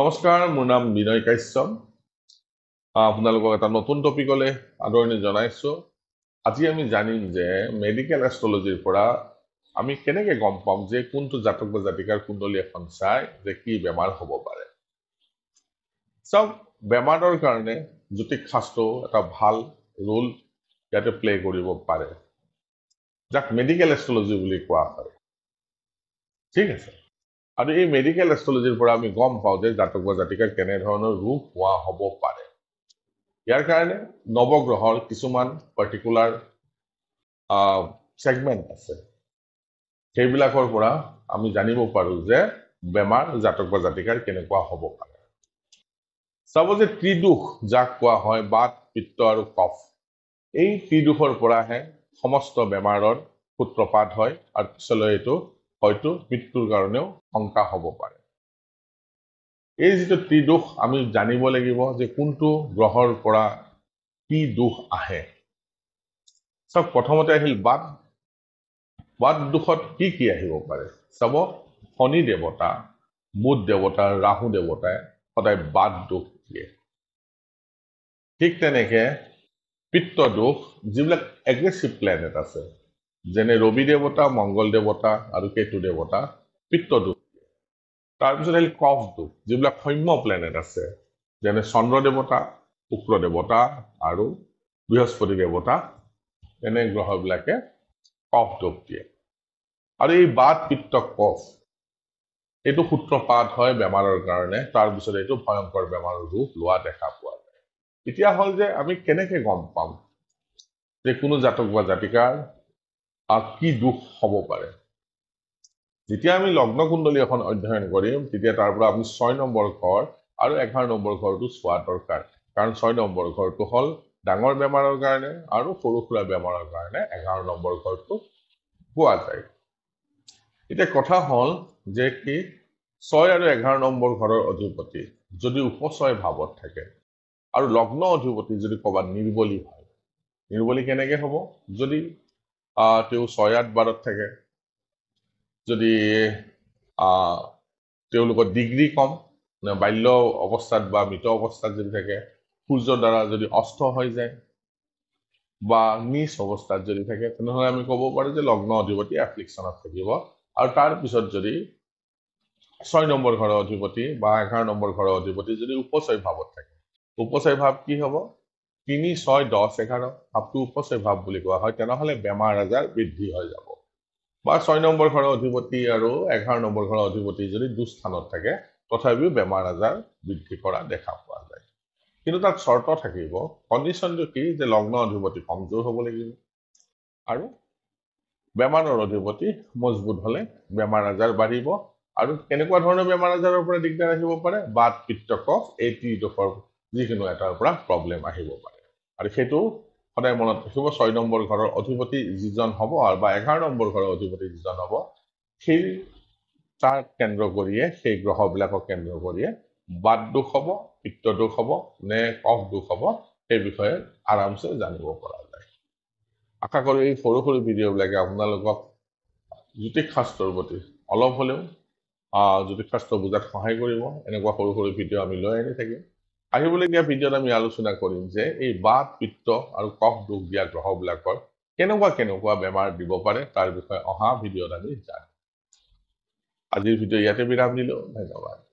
নমস্কাৰ মোৰ নাম বিনয় কাশ্যপ আপোনালোকক এটা নতুন টপিকলৈ আদৰণি জনাইছোঁ আজি আমি জানিম যে মেডিকেল এষ্ট্ৰলজিৰ পৰা আমি কেনেকৈ গম পাম যে কোনটো জাতক বা জাতিকাৰ কুণ্ডলী এখন চাই যে কি বেমাৰ হ'ব পাৰে চাওক বেমাৰৰ কাৰণে জ্যোতিষ শাস্ত্ৰও এটা ভাল ৰোল ইয়াতে প্লে কৰিব পাৰে যাক মেডিকেল এষ্ট্ৰলজি বুলি কোৱা হয় ঠিক আছে আৰু এই মেডিকেল এষ্ট্ৰলজিৰ পৰা আমি গম পাওঁ যে জাতক বা জাতিকা কেনেধৰণৰ ৰোগ হোৱা হ'ব পাৰে ইয়াৰ কাৰণে নৱগ্ৰহৰ কিছুমান পাৰ্টিকুলাৰ ছেগমেণ্ট আছে সেইবিলাকৰ পৰা আমি জানিব পাৰো যে বেমাৰ জাতক বা জাতিকাৰ কেনেকুৱা হ'ব পাৰে চাব যে ত্ৰিদোষ যাক কোৱা হয় বাট পিত্ত আৰু কফ এই ত্ৰিদোষৰ পৰাহে সমস্ত বেমাৰৰ সূত্ৰপাত হয় আৰু পিছলৈ এইটো হয়তো মৃত্যুৰ কাৰণেও শংকা হ'ব পাৰে এই যিটো ত্ৰিদোষ আমি জানিব লাগিব যে কোনটো গ্ৰহৰ পৰা কি দোষ আহে চাওক প্ৰথমতে আহিল বাদ বাদ দোষত কি কি আহিব পাৰে চাব শনি দেৱতা মুদ দেৱতা ৰাহু দেৱতাই সদায় বাদ দোষ দিয়ে ঠিক তেনেকে পিত্ত দোষ যিবিলাক এগ্ৰেচিভ প্লেনেট আছে যেনে ৰবি দেৱতা মংগল দেৱতা আৰু কেতু দেৱতা পিত্তদোষ তাৰপিছত আহিল কফদোষ যিবিলাক সৌম্য প্লেনেট আছে যেনে চন্দ্ৰ দেৱতা শুক্ৰ দেৱতা আৰু বৃহস্পতি দেৱতা এনে গ্ৰহবিলাকে কফ দোষ দিয়ে আৰু এই বাট পিত্ত কফ এইটো সূত্ৰপাত হয় বেমাৰৰ কাৰণে তাৰপিছত এইটো ভয়ংকৰ বেমাৰৰ ৰূপ লোৱা দেখা পোৱা যায় এতিয়া হ'ল যে আমি কেনেকে গম পাম যে কোনো জাতক বা জাতিকাৰ কি দুখ হ'ব পাৰে যেতিয়া আমি লগ্ন কুণ্ডলী এখন অধ্যয়ন কৰিম তেতিয়া তাৰ পৰা আমি ছয় নম্বৰ ঘৰ আৰু এঘাৰ নম্বৰ ঘৰটো চোৱা দৰকাৰ কাৰণ ছয় নম্বৰ ঘৰটো হ'ল ডাঙৰ বেমাৰৰ কাৰণে আৰু সৰু সুৰা বেমাৰৰ কাৰণে এঘাৰ নম্বৰ ঘৰটো পোৱা যায় এতিয়া কথা হ'ল যে কি ছয় আৰু এঘাৰ নম্বৰ ঘৰৰ অধিপতি যদি উপচয় ভাৱত থাকে আৰু লগ্ন অধিপতি যদি ক'ৰবাত নিৰ্বলী হয় নিৰ্বলি কেনেকে হ'ব যদি তেওঁ ছয় আঠ বাৰত থাকে যদি তেওঁলোকৰ ডিগ্ৰী কম বাল্য অৱস্থাত বা মৃত অৱস্থাত যদি থাকে সূৰ্যৰ দ্বাৰা যদি অস্ত হৈ যায় বা নিজ অৱস্থাত যদি থাকে তেনেহ'লে আমি ক'ব পাৰোঁ যে লগ্ন অধিপতি এফ্লিকশ্যনত থাকিব আৰু তাৰপিছত যদি ছয় নম্বৰ ঘৰৰ অধিপতি বা এঘাৰ নম্বৰ ঘৰৰ অধিপতি যদি উপচয় ভাৱত থাকে উপচয় ভাৱ কি হ'ব তিনি ছয় দহ এঘাৰ ভাৱটো উপচে ভাৱ বুলি কোৱা হয় তেনেহ'লে বেমাৰ আজাৰ বৃদ্ধি হৈ যাব বা ছয় নম্বৰ ঘৰৰ অধিপতি আৰু এঘাৰ নম্বৰ ঘৰৰ অধিপতি যদি দুস্থানত থাকে তথাপিও বেমাৰ আজাৰ বৃদ্ধি কৰা দেখা পোৱা যায় কিন্তু তাত চৰ্ত থাকিব কণ্ডিশ্যনটো কি যে লগ্ন অধিপতি কমজোৰ হ'ব লাগিব আৰু বেমাৰৰ অধিপতি মজবুত হ'লে বেমাৰ আজাৰ বাঢ়িব আৰু কেনেকুৱা ধৰণৰ বেমাৰ আজাৰৰ পৰা দিগদাৰ আহিব পাৰে বাট পিত্ত এই টি যিকোনো এটাৰ পৰা প্ৰব্লেম আহিব পাৰে আৰু সেইটো সদায় মনত ৰাখিব ছয় নম্বৰ ঘৰৰ অধিপতি যিজন হ'ব আৰু বা এঘাৰ নম্বৰ ঘৰৰ অধিপতি যিজন হ'ব সেই তাক কেন্দ্ৰ কৰিয়ে সেই গ্ৰহবিলাকক কেন্দ্ৰ কৰিয়ে বাদ দোষ হ'ব পিত্ত দোষ হ'ব নে কফ দোষ হ'ব সেই বিষয়ে আৰামছে জানিব পৰা যায় আশা কৰোঁ এই সৰু সৰু ভিডিঅ'বিলাকে আপোনালোকক জ্যোতিষ শাস্ত্ৰৰ প্ৰতি অলপ হ'লেও জ্যোতিষশাস্ত্ৰ বুজাত সহায় কৰিব এনেকুৱা সৰু সৰু ভিডিঅ' আমি লৈ আনি থাকিম আহিবলগীয়া ভিডিঅ'ত আমি আলোচনা কৰিম যে এই বাত পিত্ত আৰু কফ দুখ দিয়া গ্ৰহবিলাকৰ কেনেকুৱা কেনেকুৱা বেমাৰ দিব পাৰে তাৰ বিষয়ে অহা ভিডিঅ'ত আমি জানো আজিৰ ভিডিঅ' ইয়াতে বিৰাম দিলোঁ ধন্যবাদ